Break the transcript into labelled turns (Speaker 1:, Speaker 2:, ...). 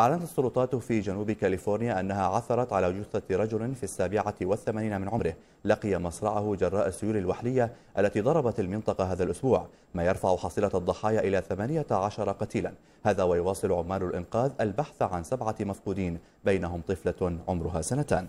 Speaker 1: أعلنت السلطات في جنوب كاليفورنيا أنها عثرت على جثة رجل في السابعة والثمانين من عمره لقي مصرعه جراء السيول الوحلية التي ضربت المنطقة هذا الأسبوع ما يرفع حصيلة الضحايا إلى 18 قتيلا هذا ويواصل عمال الإنقاذ البحث عن سبعة مفقودين بينهم طفلة عمرها سنتان